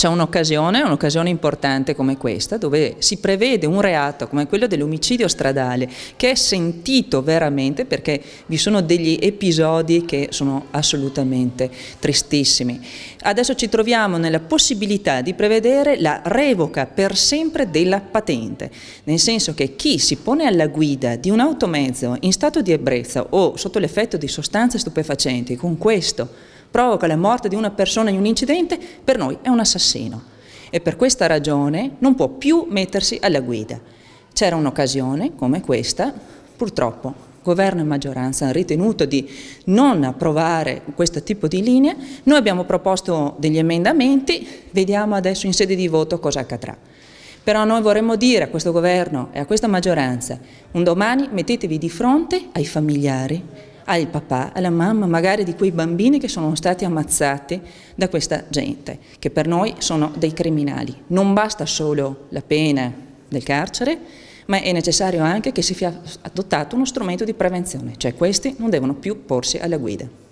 c'è un'occasione, un'occasione importante come questa, dove si prevede un reato come quello dell'omicidio stradale, che è sentito veramente perché vi sono degli episodi che sono assolutamente tristissimi. Adesso ci troviamo nella possibilità di prevedere la revoca per sempre della patente, nel senso che chi si pone alla guida di un automezzo in stato di ebbrezza o sotto l'effetto di sostanze stupefacenti, con questo provoca la morte di una persona in un incidente, per noi è un assassino. E per questa ragione non può più mettersi alla guida. C'era un'occasione come questa, purtroppo governo e maggioranza hanno ritenuto di non approvare questo tipo di linea, noi abbiamo proposto degli emendamenti, vediamo adesso in sede di voto cosa accadrà. Però noi vorremmo dire a questo governo e a questa maggioranza, un domani mettetevi di fronte ai familiari al papà, alla mamma, magari di quei bambini che sono stati ammazzati da questa gente, che per noi sono dei criminali. Non basta solo la pena del carcere, ma è necessario anche che si sia adottato uno strumento di prevenzione, cioè questi non devono più porsi alla guida.